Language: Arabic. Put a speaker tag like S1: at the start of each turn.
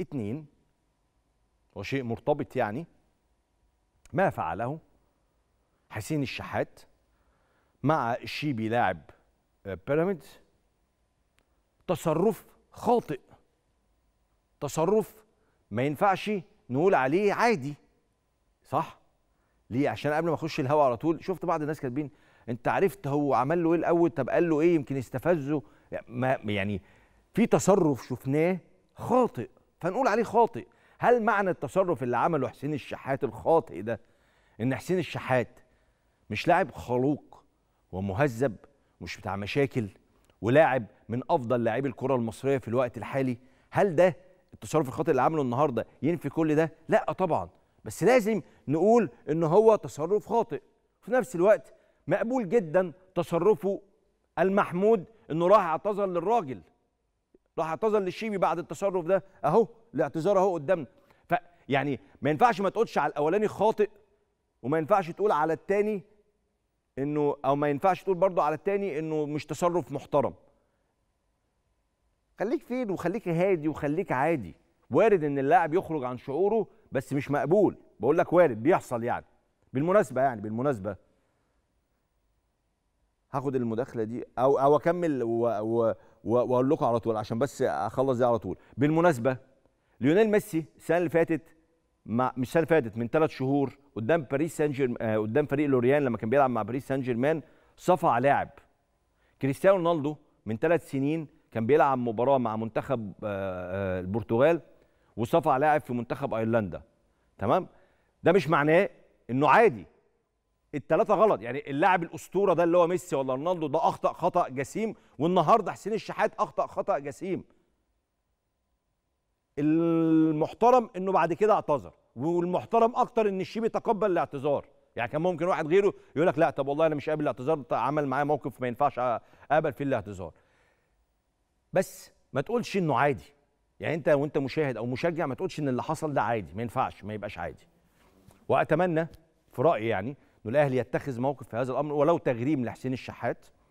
S1: اتنين وشيء مرتبط يعني ما فعله حسين الشحات مع الشيبي لاعب آه، بيراميدز تصرف خاطئ تصرف ما ينفعش نقول عليه عادي صح ليه عشان قبل ما اخش الهوا على طول شفت بعض الناس كاتبين انت عرفت هو عمل له ايه الاول طب قال له ايه يمكن استفزه يعني في تصرف شفناه خاطئ فنقول عليه خاطئ هل معنى التصرف اللي عمله حسين الشحات الخاطئ ده ان حسين الشحات مش لاعب خلوق ومهذب مش بتاع مشاكل ولاعب من افضل لاعبي الكره المصريه في الوقت الحالي هل ده التصرف الخاطئ اللي عمله النهارده ينفي كل ده لا طبعا بس لازم نقول ان هو تصرف خاطئ في نفس الوقت مقبول جدا تصرفه المحمود انه راح اعتذر للراجل راح اعتذر للشيبي بعد التصرف ده اهو الاعتذار اهو قدامنا فيعني ما ينفعش ما تقولش على الاولاني خاطئ وما ينفعش تقول على الثاني انه او ما ينفعش تقول برضه على الثاني انه مش تصرف محترم خليك فين وخليك هادي وخليك عادي وارد ان اللاعب يخرج عن شعوره بس مش مقبول بقول لك وارد بيحصل يعني بالمناسبه يعني بالمناسبه هاخد المداخله دي او او اكمل و, و واقول لكم على طول عشان بس اخلص دي على طول بالمناسبه ليونيل ميسي السنه اللي فاتت مع مش السنه اللي فاتت من ثلاث شهور قدام باريس سان جيرمان آه، قدام فريق لوريان لما كان بيلعب مع باريس سان جيرمان صفع لاعب كريستيانو رونالدو من ثلاث سنين كان بيلعب مباراه مع منتخب آه، آه، البرتغال وصفع لاعب في منتخب ايرلندا تمام ده مش معناه انه عادي الثلاثه غلط يعني اللاعب الاسطوره ده اللي هو ميسي ولا رونالدو ده اخطا خطا جسيم والنهارده حسين الشحات اخطا خطا جسيم المحترم انه بعد كده اعتذر والمحترم اكتر ان الشيبي تقبل الاعتذار يعني كان ممكن واحد غيره يقول لك لا طب والله انا مش قابل الاعتذار عمل معايا موقف ما ينفعش اقبل فيه الاعتذار بس ما تقولش انه عادي يعني انت وانت مشاهد او مشجع ما تقولش ان اللي حصل ده عادي ما ينفعش ما يبقاش عادي واتمنى في رايي يعني انه الاهلي يتخذ موقف في هذا الامر ولو تغريم لحسين الشحات